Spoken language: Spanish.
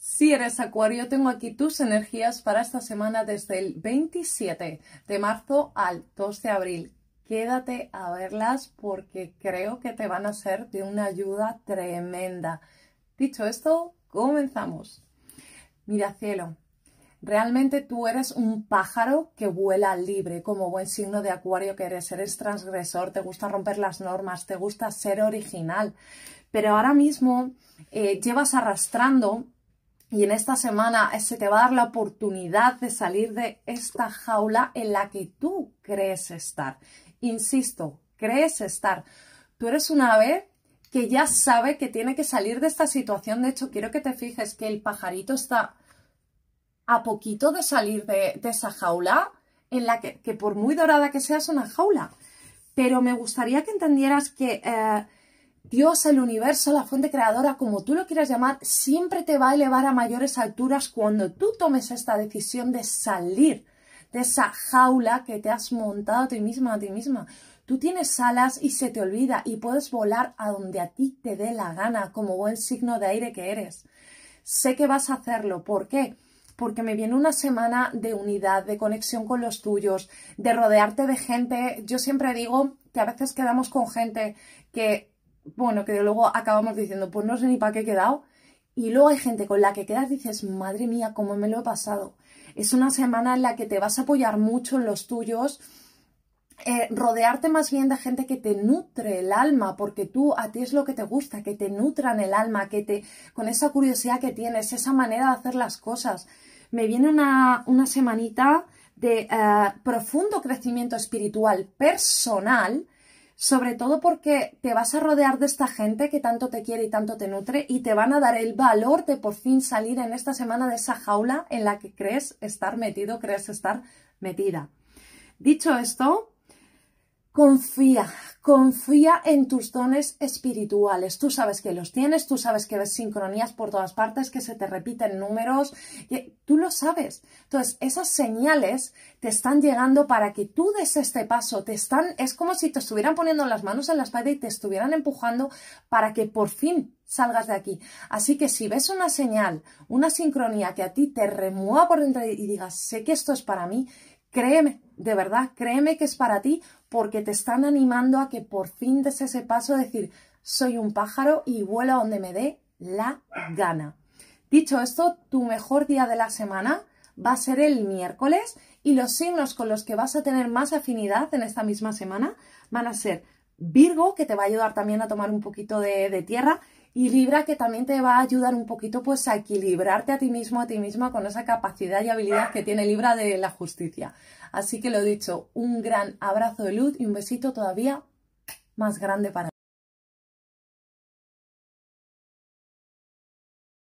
Si eres Acuario, tengo aquí tus energías para esta semana desde el 27 de marzo al 2 de abril. Quédate a verlas porque creo que te van a ser de una ayuda tremenda. Dicho esto, comenzamos. Mira cielo, realmente tú eres un pájaro que vuela libre, como buen signo de acuario que eres, eres transgresor, te gusta romper las normas, te gusta ser original, pero ahora mismo eh, llevas arrastrando y en esta semana eh, se te va a dar la oportunidad de salir de esta jaula en la que tú crees estar. Insisto, crees estar. Tú eres una ave que ya sabe que tiene que salir de esta situación. De hecho, quiero que te fijes que el pajarito está a poquito de salir de, esa jaula, en la que, que, por muy dorada que sea, es una jaula. Pero me gustaría que entendieras que eh, Dios, el universo, la fuente creadora, como tú lo quieras llamar, siempre te va a elevar a mayores alturas cuando tú tomes esta decisión de salir de esa jaula que te has montado a ti misma, a ti misma. Tú tienes alas y se te olvida y puedes volar a donde a ti te dé la gana, como buen signo de aire que eres. Sé que vas a hacerlo. ¿Por qué? Porque me viene una semana de unidad, de conexión con los tuyos, de rodearte de gente. Yo siempre digo que a veces quedamos con gente que bueno, que luego acabamos diciendo, pues no sé ni para qué he quedado. Y luego hay gente con la que quedas y dices, madre mía, cómo me lo he pasado. Es una semana en la que te vas a apoyar mucho en los tuyos, eh, rodearte más bien de gente que te nutre el alma, porque tú a ti es lo que te gusta, que te nutran el alma, que te con esa curiosidad que tienes, esa manera de hacer las cosas. Me viene una, una semanita de eh, profundo crecimiento espiritual personal, sobre todo porque te vas a rodear de esta gente que tanto te quiere y tanto te nutre y te van a dar el valor de por fin salir en esta semana de esa jaula en la que crees estar metido, crees estar metida. Dicho esto, confía, Confía en tus dones espirituales. Tú sabes que los tienes, tú sabes que ves sincronías por todas partes, que se te repiten números, que tú lo sabes. Entonces, esas señales te están llegando para que tú des este paso. Te están, es como si te estuvieran poniendo las manos en la espalda y te estuvieran empujando para que por fin salgas de aquí. Así que si ves una señal, una sincronía que a ti te remueva por dentro y digas, sé que esto es para mí, Créeme, de verdad, créeme que es para ti porque te están animando a que por fin des ese paso de decir, soy un pájaro y vuelo donde me dé la gana. Dicho esto, tu mejor día de la semana va a ser el miércoles y los signos con los que vas a tener más afinidad en esta misma semana van a ser Virgo, que te va a ayudar también a tomar un poquito de, de tierra, y Libra que también te va a ayudar un poquito pues a equilibrarte a ti mismo, a ti misma con esa capacidad y habilidad que tiene Libra de la justicia. Así que lo dicho, un gran abrazo de luz y un besito todavía más grande para